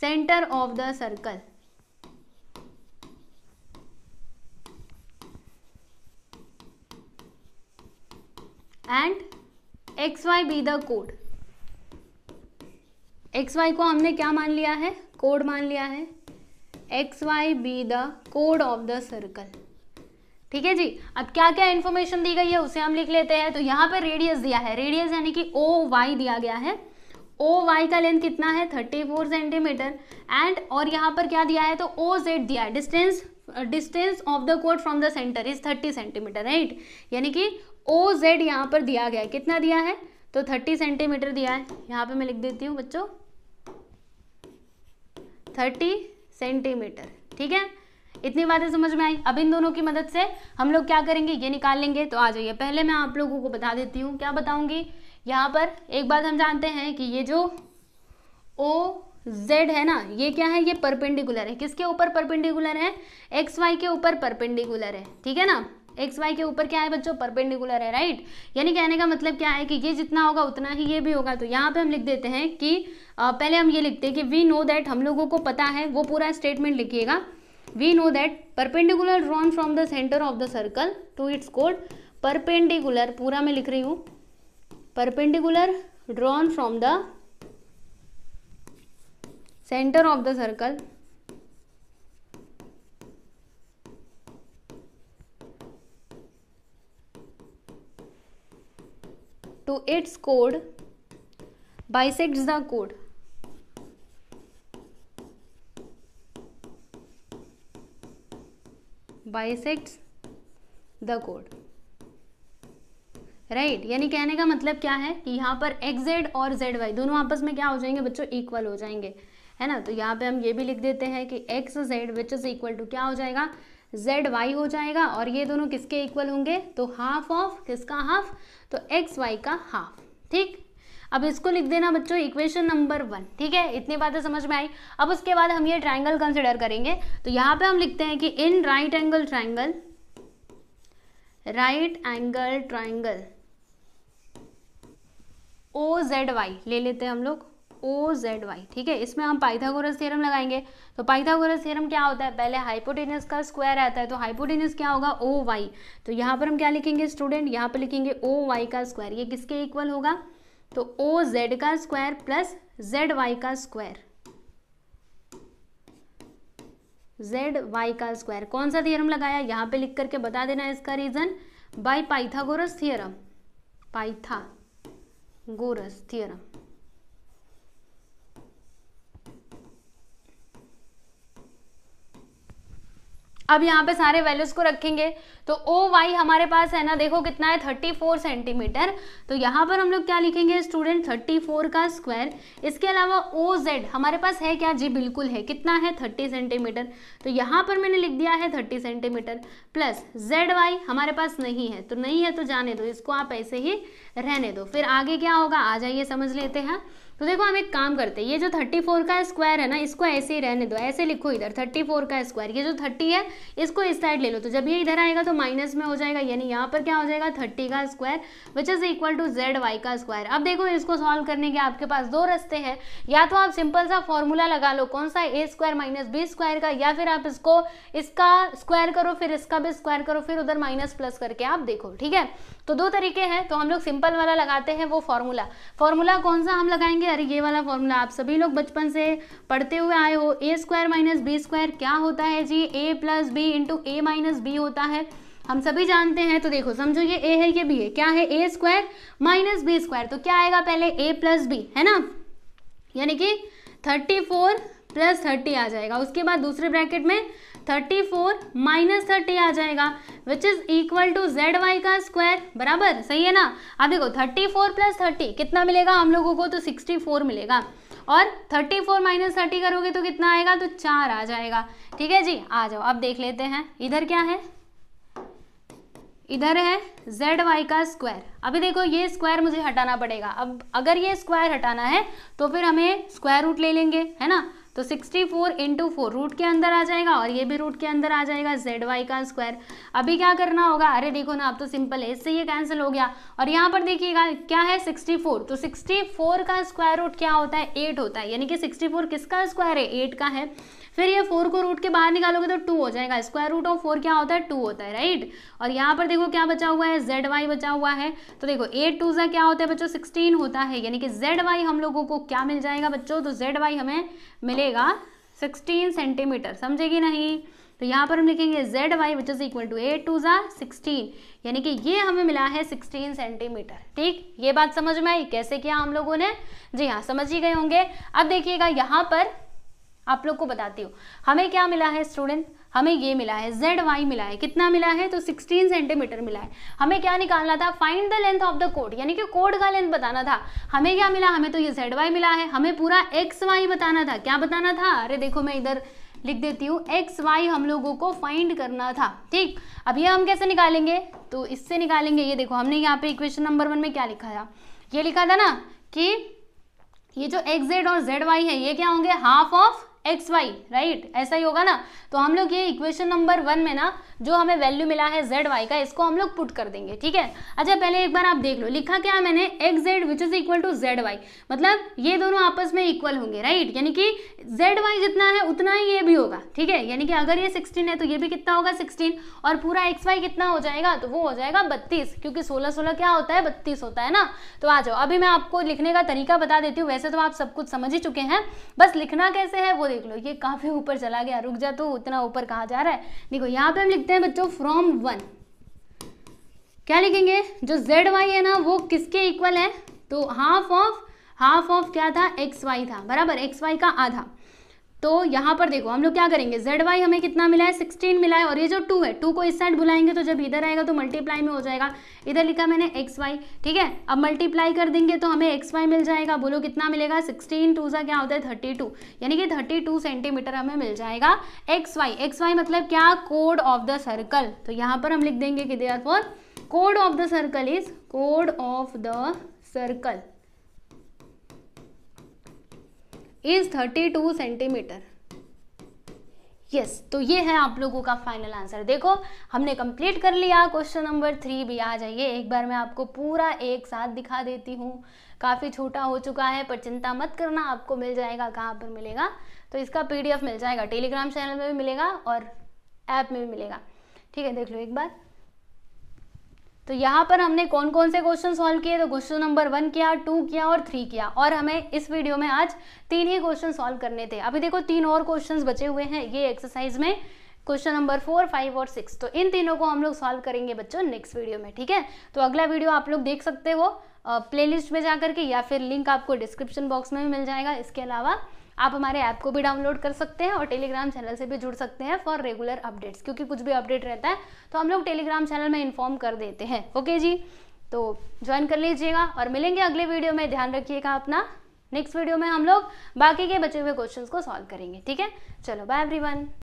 centre of the circle and X Y be the कोड एक्स वाई को हमने क्या मान लिया है कोड मान लिया है एक्स वाई बी द कोड ऑफ द सर्कल ठीक है जी अब क्या क्या इंफॉर्मेशन दी गई है उसे हम लिख लेते हैं तो यहाँ पर रेडियस दिया है रेडियस यानी कि ओ वाई दिया गया है ओ वाई का लेंथ कितना है 34 सेंटीमीटर एंड और यहाँ पर क्या दिया है तो ओ जेड दिया है डिस्टेंस डिस्टेंस ऑफ द कोड from the centre is 30 centimetre right यानी कि ओ जेड यहाँ पर दिया गया है कितना दिया है तो थर्टी सेंटीमीटर दिया है यहाँ पे मैं लिख देती हूँ बच्चों थर्टी सेंटीमीटर ठीक है इतनी बातें समझ में आई अब इन दोनों की मदद से हम लोग क्या करेंगे ये निकाल लेंगे तो आ जाइए पहले मैं आप लोगों को बता देती हूँ क्या बताऊँगी यहाँ पर एक बात हम जानते हैं कि ये जो ओ जेड है ना ये क्या है ये परपेंडिकुलर है किसके ऊपर परपेंडिकुलर है एक्स वाई के ऊपर परपेंडिकुलर है ठीक है ना एक्स वाई के ऊपर क्या है बच्चों परपेंडिकुलर है राइट यानी कहने का मतलब क्या है कि ये जितना होगा उतना ही ये भी होगा तो यहाँ पे हम लिख देते हैं कि आ, पहले हम ये लिखते हैं कि वी नो दैट हम लोगों को पता है वो पूरा स्टेटमेंट लिखिएगा we know that perpendicular drawn from the centre of the circle to its कोड परपेंडिकुलर पूरा मैं लिख रही हूँ perpendicular drawn from the centre of the circle to its कोड bisects the कोड bisects the कोड राइट right, यानी कहने का मतलब क्या है कि यहाँ पर एक्स जेड और जेड वाई दोनों आपस में क्या हो जाएंगे बच्चों इक्वल हो जाएंगे है ना तो यहाँ पे हम ये भी लिख देते हैं कि X Z which is equal to क्या हो जाएगा जेड वाई हो जाएगा और ये दोनों किसके इक्वल होंगे तो हाफ ऑफ किसका हाफ तो एक्स वाई का हाफ ठीक अब इसको लिख देना बच्चों इक्वेशन नंबर वन ठीक है इतनी बातें समझ में आई अब उसके बाद हम ये ट्राइंगल कंसिडर करेंगे तो यहाँ पे हम लिखते हैं कि in right angle triangle right angle triangle O Z Y ले लेते हैं हम लोग ओ जेड वाई ठीक है इसमें हम पाइथागोरस थ्योरम लगाएंगे तो पाइथागोरस थ्योरम क्या होता है पहले हाइपोटेनस का स्क्वायर आता है तो हाइपोटेनस क्या होगा ओ वाई तो यहाँ पर हम क्या लिखेंगे स्टूडेंट यहाँ पर लिखेंगे ओ वाई का स्क्वायर ये किसके इक्वल होगा तो ओ जेड का स्क्वायर प्लस जेड वाई का स्क्वायर जेड वाई का स्क्वायर कौन सा थियरम लगाया यहाँ पे लिख करके बता देना इसका reason by Pythagoras theorem Pythagoras theorem अब यहाँ पे सारे वैल्यूज को रखेंगे तो ओ वाई हमारे पास है ना देखो कितना है थर्टी फोर सेंटीमीटर तो यहाँ पर हम लोग क्या लिखेंगे स्टूडेंट थर्टी फोर का स्क्वायर इसके अलावा ओ जेड हमारे पास है क्या जी बिल्कुल है कितना है थर्टी सेंटीमीटर तो यहाँ पर मैंने लिख दिया है thirty centimetre plus Z Y हमारे पास नहीं है तो नहीं है तो जाने दो इसको आप ऐसे ही रहने दो फिर आगे क्या होगा आ जाइए समझ लेते हैं तो देखो हम एक काम करते हैं ये जो थर्टी फोर का स्क्वायर है ना इसको ऐसे ही रहने दो ऐसे लिखो इधर थर्टी फोर का स्क्वायर ये जो थर्टी है इसको इस साइड ले लो तो जब ये इधर आएगा तो माइनस में हो जाएगा यानी यहाँ पर क्या हो जाएगा थर्टी का square which is equal to Z Y का स्क्वायर अब देखो इसको सॉल्व करने के आपके पास दो रस्ते हैं या तो आप सिंपल सा फॉर्मूला लगा लो कौन सा A square minus B square का या फिर आप इसको इसका स्क्वायर करो फिर इसका भी स्क्वायर करो फिर उधर माइनस प्लस करके आप देखो ठीक है तो दो तरीके हैं तो हम लोग सिंपल वाला लगाते हैं वो फॉर्मूला फॉर्मूला कौन सा हम लगाएंगे जाएंगे अरे ये वाला फॉर्मूला आप सभी लोग बचपन से पढ़ते हुए आए हो A square minus B square क्या होता है जी A plus B into A minus B होता है हम सभी जानते हैं तो देखो समझो ये ए है ये बी है क्या है A square minus B square तो क्या आएगा पहले ए प्लस बी है ना यानी कि थर्टी फोर प्लस थर्टी आ जाएगा उसके बाद दूसरे ब्रैकेट में थर्टी फोर माइनस थर्टी आ जाएगा which is equal to Z Y का स्क्वायर बराबर सही है ना अब देखो थर्टी फोर प्लस थर्टी कितना मिलेगा हम लोगों को तो सिक्सटी फोर मिलेगा और थर्टी फोर माइनस थर्टी करोगे तो कितना आएगा तो चार आ जाएगा ठीक है जी आ जाओ अब देख लेते हैं इधर क्या है इधर है जेड वाई का स्क्वायर अभी देखो ये स्क्वायर मुझे हटाना पड़ेगा अब अगर ये स्क्वायर हटाना है तो फिर हमें स्क्वायर रूट ले लेंगे है ना तो 64 फोर इंटू फोर रूट के अंदर आ जाएगा और ये भी रूट के अंदर आ जाएगा जेड वाई का स्क्वायर अभी क्या करना होगा अरे देखो ना अब तो सिंपल है इससे ये कैंसिल हो गया और यहाँ पर देखिएगा क्या है 64 तो 64 का स्क्वायर रूट क्या होता है एट होता है यानी कि 64 किसका स्क्वायर है एट का है फिर ये फोर को रूट के बाहर निकालोगे तो टू हो जाएगा स्क्वायर रूट ऑफ फोर क्या होता है टू होता है राइट और यहाँ पर देखो क्या बचा हुआ है जेड वाई बचा हुआ है तो देखो एट टू सा क्या होता है बच्चों सिक्सटीन होता है यानी कि जेड वाई हम लोगों को क्या मिल जाएगा बच्चों तो जेड वाई हमें मिले रहेगा 16 सेंटीमीटर समझेगी नहीं तो यहाँ पर हम लिखेंगे Z Y which is equal to eight two ज़ा सिक्सटीन यानी कि ये हमें मिला है 16 सेंटीमीटर ठीक ये बात समझ में आई कैसे किया हम लोगों ने जी हाँ समझ ही गए होंगे अब देखिएगा यहाँ पर आप लोग को बताती हूँ हमें क्या मिला है स्टूडेंट हमें ये मिला है जेड वाई मिला है कितना मिला है तो 16 सेंटीमीटर मिला है हमें क्या निकालना था find the length of the कोड यानी कि कोड का लेंथ बताना था हमें क्या मिला हमें तो ये जेड वाई मिला है हमें पूरा एक्स वाई बताना था क्या बताना था अरे देखो मैं इधर लिख देती हूँ एक्स वाई हम लोगों को फाइंड करना था ठीक अब ये हम कैसे निकालेंगे तो इससे निकालेंगे ये देखो हमने यहाँ पे इक्वेशन नंबर वन में क्या लिखा था ये लिखा था ना कि ये जो एक्स जेड और जेड वाई है ये क्या होंगे half of X Y right ऐसा ही होगा ना तो हम लोग ये इक्वेशन नंबर वन में ना जो हमें वैल्यू मिला है जेड वाई का इसको हम लोग पुट कर देंगे ठीक है अच्छा पहले एक बार आप देख लो लिखा क्या मैंने X Z which is equal to Z Y मतलब ये दोनों आपस में इक्वल होंगे राइट यानी कि जेड वाई जितना है उतना ही ये भी होगा ठीक है यानी कि अगर ये सिक्सटीन है तो ये भी कितना होगा सिक्सटीन और पूरा एक्स वाई कितना हो जाएगा तो वो हो जाएगा बत्तीस क्योंकि सोलह सोलह क्या होता है बत्तीस होता है ना तो आ जाओ अभी मैं आपको लिखने का तरीका बता देती हूँ वैसे तो आप सब कुछ समझ ही चुके हैं बस लिखना कैसे है वो देख लो ये काफ़ी ऊपर चला गया रुक जा तू उतना ऊपर कहा जा रहा है देखो यहाँ पे हम लिखते हैं बच्चों फ्रॉम वन क्या लिखेंगे जो जेड वाई है ना वो किसके इक्वल है तो हाफ ऑफ हाफ ऑफ क्या था एक्स वाई था बराबर एक्स वाई का आधा तो यहाँ पर देखो हम लोग क्या करेंगे जेड वाई हमें कितना मिला है सिक्सटीन मिला है और ये जो टू है टू को इस साइड बुलाएंगे तो जब इधर आएगा तो मल्टीप्लाई में हो जाएगा इधर लिखा मैंने एक्स वाई ठीक है अब मल्टीप्लाई कर देंगे तो हमें एक्स वाई मिल जाएगा बोलो कितना मिलेगा सिक्सटीन टू सा क्या होता है थर्टी टू यानी कि थर्टी टू सेंटीमीटर हमें मिल जाएगा एक्स वाई एक्स वाई मतलब क्या कोड ऑफ द सर्कल तो यहाँ पर हम लिख देंगे कि there for code of the circle is code of the circle is two centimetre yes तो ये है आप लोगों का फाइनल आंसर देखो हमने कंप्लीट कर लिया क्वेश्चन नंबर थ्री भी आ जाइए एक बार मैं आपको पूरा एक साथ दिखा देती हूँ काफ़ी छोटा हो चुका है पर चिंता मत करना आपको मिल जाएगा कहाँ पर मिलेगा तो इसका पीडीएफ मिल जाएगा टेलीग्राम चैनल में भी मिलेगा और ऐप में भी मिलेगा ठीक है देख लो एक बार तो यहाँ पर हमने कौन कौन से क्वेश्चन सॉल्व किए तो क्वेश्चन नंबर वन किया टू किया और थ्री किया और हमें इस वीडियो में आज तीन ही क्वेश्चन सॉल्व करने थे अभी देखो तीन और क्वेश्चन बचे हुए हैं ये एक्सरसाइज में क्वेश्चन नंबर फोर फाइव और सिक्स तो इन तीनों को हम लोग सॉल्व करेंगे बच्चों नेक्स्ट वीडियो में ठीक है तो अगला वीडियो आप लोग देख सकते हो प्लेलिस्ट में जाकर के या फिर लिंक आपको डिस्क्रिप्शन बॉक्स में भी मिल जाएगा इसके अलावा आप हमारे ऐप को भी डाउनलोड कर सकते हैं और टेलीग्राम चैनल से भी जुड़ सकते हैं फॉर रेगुलर अपडेट्स क्योंकि कुछ भी अपडेट रहता है तो हम लोग टेलीग्राम चैनल में इन्फॉर्म कर देते हैं ओके जी तो ज्वाइन कर लीजिएगा और मिलेंगे अगले वीडियो में ध्यान रखिएगा अपना नेक्स्ट वीडियो में हम लोग बाकी के बचे हुए क्वेश्चंस को सॉल्व करेंगे ठीक है चलो बाय एवरीवन